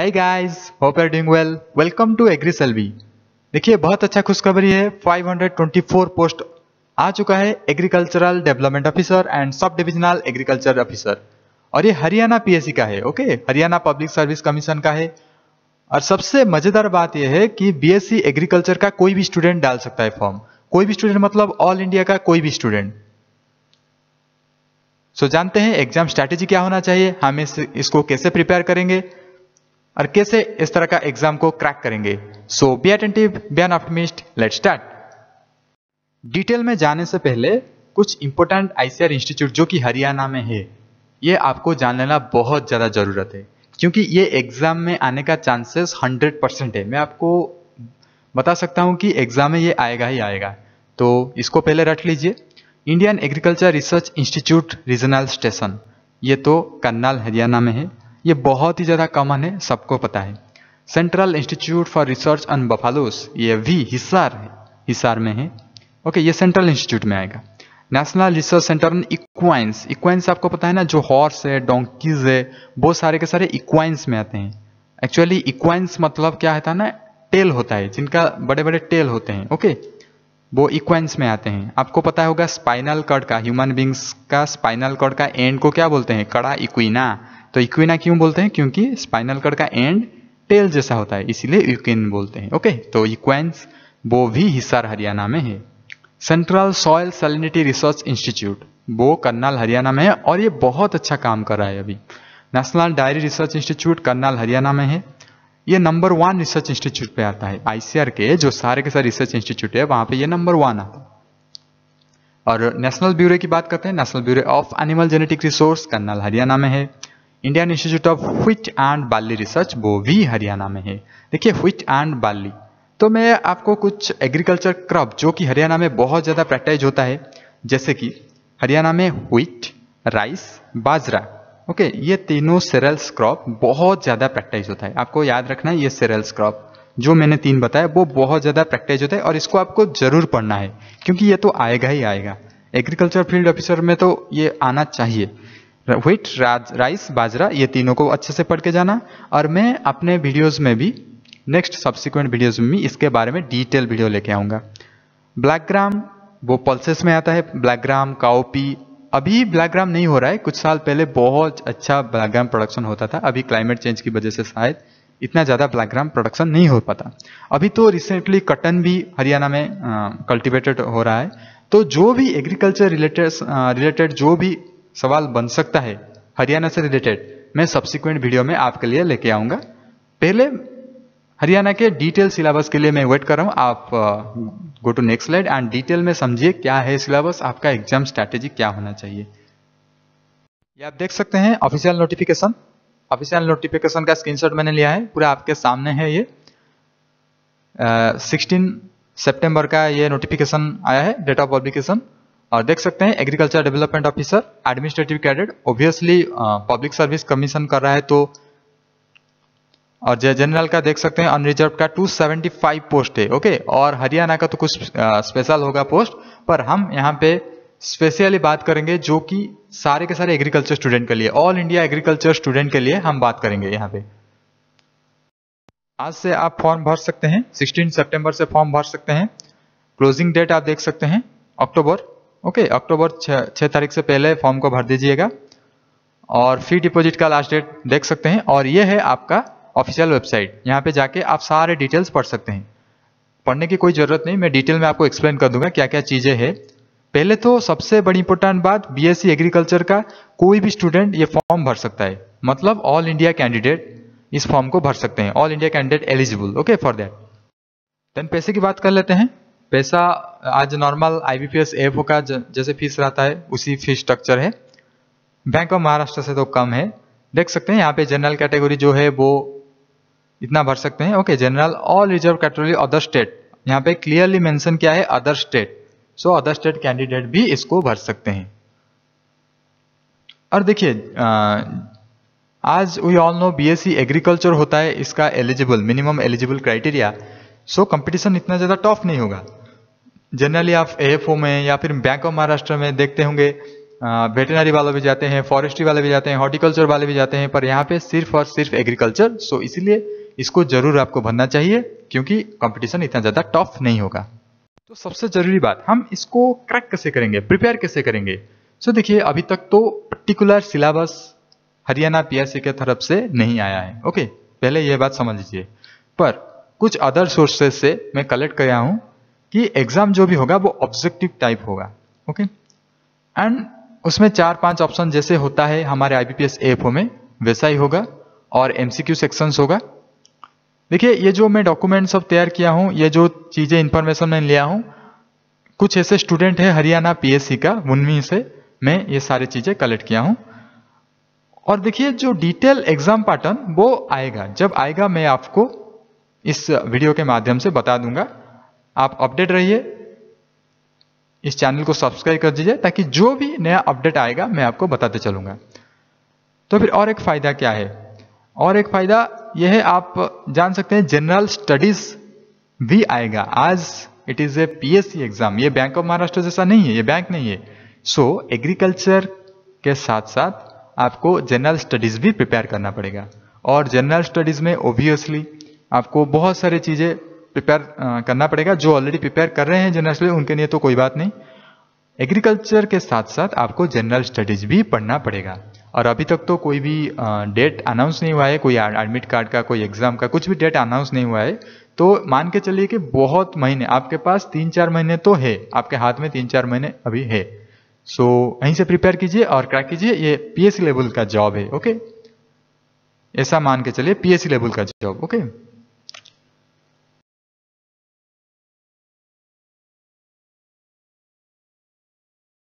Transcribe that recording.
है guys hope are doing well welcome to agri Selvi देखिए बहुत अच्छा खुशखबरी है 524 पोस्ट आ चुका है agricultural development officer and sub divisional agriculture officer और ये हरियाणा पीएससी का है okay Haryana public service commission का है और सबसे मजेदार बात यह है कि बीएससी एग्रीकल्चर का कोई भी स्टूडेंट डाल सकता है फॉर्म कोई भी स्टूडेंट मतलब ऑल इंडिया का कोई भी स्टूडेंट सो जानते हैं एग्जाम स्ट्रैटेजी क्या होना चाहिए हम इस, इसको कैसे प्रिपेयर करेंगे और कैसे इस तरह का एग्जाम को क्रैक करेंगे so be attentive be an optimist let start detail में जाने से पहले कुछ इंपॉर्टेंट आईसीआर इंस्टीट्यूट जो कि हरियाणा में है ये आपको जान लेना बहुत ज़्यादा ज़रूरत है क्योंकि ये एग्ज़ाम में आने का चांसेस 100 परसेंट है मैं आपको बता सकता हूँ कि एग्ज़ाम में ये आएगा ही आएगा तो इसको पहले रख लीजिए Indian agriculture research institute regional station ये तो करनाल हरियाणा में है ये बहुत ही ज़्यादा कॉमन है सबको पता है central institute for research on buffaloes ये भी हिसार हिसार में है ओके ये सेंट्रल इंस्टीट्यूट में आएगा national research centre on equines equines आपको पता है ना जो हॉर्स है डोंकीज है बहुत सारे के सारे इक्वाइंस में आते हैं एक्चुअली इक्वाइंस मतलब क्या होता है ना टेल होता है जिनका बड़े बड़े टेल होते हैं ओके वो इक्वाइंस में आते हैं आपको पता होगा स्पाइनल कर्ड का ह्यूमन बींग्स का स्पाइनल कर्ड का एंड को क्या बोलते हैं कड़ा इक्विना तो इक्विना क्यों बोलते हैं क्योंकि स्पाइनल कर्ड का एंड टेल जैसा होता है इसीलिए यूकेन बोलते हैं ओके तो इक्वेंस वो भी हिसार हरियाणा में है central soil salinity research institute वो करनाल हरियाणा में है और ये बहुत अच्छा काम कर रहा है अभी national dairy research institute Karnal Haryana में है ये नंबर वन रिसर्च इंस्टीट्यूट पे आता है आईसीआर के जो सारे के सारे रिसर्च इंस्टीट्यूट है वहां पे ये नंबर वन आता है और नेशनल ब्यूरो की बात करते हैं national bureau of animal genetic resource Karnal Haryana में है Indian institute of wheat and barley research वो भी हरियाणा में है देखिए व्हिट एंड बाली तो मैं आपको कुछ एग्रीकल्चर क्रॉप जो कि हरियाणा में बहुत ज़्यादा प्रैक्टाइज होता है जैसे कि हरियाणा में व्हीट राइस बाजरा ओके ये तीनों सेरल्स क्रॉप बहुत ज़्यादा प्रैक्टाइज होता है आपको याद रखना है ये सेरल्स क्रॉप जो मैंने तीन बताया वो बहुत ज़्यादा प्रैक्टाइज होता है और इसको आपको ज़रूर पढ़ना है क्योंकि ये तो आएगा ही आएगा एग्रीकल्चर फील्ड ऑफिसर में तो ये आना चाहिए व्हीट राइस बाजरा ये तीनों को अच्छे से पढ़ के जाना और मैं अपने वीडियोस में भी नेक्स्ट सब्सिक्वेंट वीडियोस में भी इसके बारे में डिटेल वीडियो लेके आऊँगा ब्लैक ग्राम वो पल्सेस में आता है ब्लैक ग्राम काओपी अभी ब्लैक ग्राम नहीं हो रहा है कुछ साल पहले बहुत अच्छा ब्लैक ग्राम प्रोडक्शन होता था अभी क्लाइमेट चेंज की वजह से शायद इतना ज़्यादा ब्लैक ग्राम प्रोडक्शन नहीं हो पाता अभी तो रिसेंटली कटन भी हरियाणा में कल्टिवेटेड हो रहा है तो जो भी एग्रीकल्चर रिलेटेड रिलेटेड जो भी सवाल बन सकता है हरियाणा से रिलेटेड मैं सब्सिक्वेंट वीडियो में आपके लिए लेके आऊँगा पहले हरियाणा के डिटेल सिलेबस के लिए मैं वेट कर रहा हूँ आप go to next slide and detail में समझिए क्या है सिलेबस आपका एग्जाम स्ट्रैटेजी क्या होना चाहिए ये आप देख सकते हैं ऑफिशियल नोटिफिकेशन ऑफिशियल नोटिफिकेशन का स्क्रीनशॉट मैंने लिया है पूरा आपके सामने है ये सिक्सटीन uh, सेप्टेम्बर का ये नोटिफिकेशन आया है डेट ऑफ पब्लिकेशन और देख सकते हैं agriculture development officer administrative cadet obviously public service commission कर रहा है तो और जनरल का देख सकते हैं अनरिजर्व का 275 पोस्ट है ओके और हरियाणा का तो कुछ स्पेशल होगा पोस्ट पर हम यहाँ पे स्पेशली बात करेंगे जो कि सारे के सारे एग्रीकल्चर स्टूडेंट के लिए ऑल इंडिया एग्रीकल्चर स्टूडेंट के लिए हम बात करेंगे यहाँ पे आज से आप फॉर्म भर सकते हैं 16 सितंबर से फॉर्म भर सकते हैं क्लोजिंग डेट आप देख सकते हैं अक्टूबर ओके अक्टूबर छः तारीख से पहले फॉर्म को भर दीजिएगा और फी डिपॉजिट का लास्ट डेट देख सकते हैं और ये है आपका ऑफिशियल वेबसाइट यहाँ पे जाके आप सारे डिटेल्स पढ़ सकते हैं पढ़ने की कोई ज़रूरत नहीं मैं डिटेल में आपको एक्सप्लेन कर दूंगा क्या क्या चीज़ें हैं पहले तो सबसे बड़ी इंपॉर्टेंट बात बीएससी एग्रीकल्चर e का कोई भी स्टूडेंट ये फॉर्म भर सकता है मतलब ऑल इंडिया कैंडिडेट इस फॉर्म को भर सकते हैं all India candidate eligible okay for that then पैसे की बात कर लेते हैं पैसा आज नॉर्मल आई एफ का जैसे फीस रहता है उसी फीस स्ट्रक्चर है बैंक ऑफ महाराष्ट्र से तो कम है देख सकते हैं यहाँ पे जनरल कैटेगरी जो है वो इतना भर सकते हैं okay general all reserve category other state यहाँ पे क्लियरली मेंशन किया है other state so other state candidate भी इसको भर सकते हैं और देखिए आज we all know BSc agriculture होता है इसका eligible minimum eligible criteria so competition इतना ज़्यादा टफ नहीं होगा जनरली आप एफ में या फिर बैंक ऑफ महाराष्ट्र में देखते होंगे वेटनरी वाले भी जाते हैं फॉरेस्ट्री वाले भी जाते हैं हॉर्टिकल्चर वाले भी जाते हैं पर यहाँ पे सिर्फ और सिर्फ एग्रीकल्चर सो इसीलिए इसको जरूर आपको भरना चाहिए क्योंकि कंपटीशन इतना ज़्यादा टफ नहीं होगा तो सबसे ज़रूरी बात हम इसको क्रैक कैसे करेंगे प्रिपेयर कैसे करेंगे सो देखिए अभी तक तो पर्टिकुलर सिलेबस हरियाणा पी के तरफ से नहीं आया है ओके पहले यह बात समझ लीजिए पर कुछ अदर सोर्सेस से मैं कलेक्ट किया हूँ कि एग्जाम जो भी होगा वो ऑब्जेक्टिव टाइप होगा ओके एंड उसमें चार पांच ऑप्शन जैसे होता है हमारे आईबीपीएस एफ में वैसा ही होगा और एमसीक्यू सेक्शंस होगा देखिए ये जो मैं डॉक्यूमेंट सब तैयार किया हूँ ये जो चीज़ें इंफॉर्मेशन मैं लिया हूँ कुछ ऐसे स्टूडेंट है हरियाणा पी का उनमें से मैं ये सारी चीज़ें कलेक्ट किया हूँ और देखिए जो डिटेल एग्जाम पैटर्न वो आएगा जब आएगा मैं आपको इस वीडियो के माध्यम से बता दूंगा आप अपडेट रहिए इस चैनल को सब्सक्राइब कर दीजिए ताकि जो भी नया अपडेट आएगा मैं आपको बताते चलूंगा तो फिर और एक फ़ायदा क्या है और एक फ़ायदा यह है आप जान सकते हैं जनरल स्टडीज़ भी आएगा आज it is a PSC exam ये बैंक ऑफ महाराष्ट्र जैसा नहीं है ये बैंक नहीं है सो so, एग्रीकल्चर के साथ साथ आपको जनरल स्टडीज़ भी प्रिपेयर करना पड़ेगा और जनरल स्टडीज़ में ओबियसली आपको बहुत सारी चीज़ें प्रिपेयर uh, करना पड़ेगा जो ऑलरेडी प्रिपेयर कर रहे हैं जनरल स्टडीज उनके लिए तो कोई बात नहीं एग्रीकल्चर के साथ साथ आपको जनरल स्टडीज भी पढ़ना पड़ेगा और अभी तक तो कोई भी डेट uh, अनाउंस नहीं हुआ है कोई एडमिट कार्ड का कोई एग्जाम का कुछ भी डेट अनाउंस नहीं हुआ है तो मान के चलिए कि बहुत महीने आपके पास तीन चार महीने तो है आपके हाथ में तीन चार महीने अभी है सो so, यहीं से प्रिपेयर कीजिए और क्या कीजिए ये पीएससी लेवल का जॉब है ओके ऐसा मान के चलिए पीएससी लेवल का जॉब ओके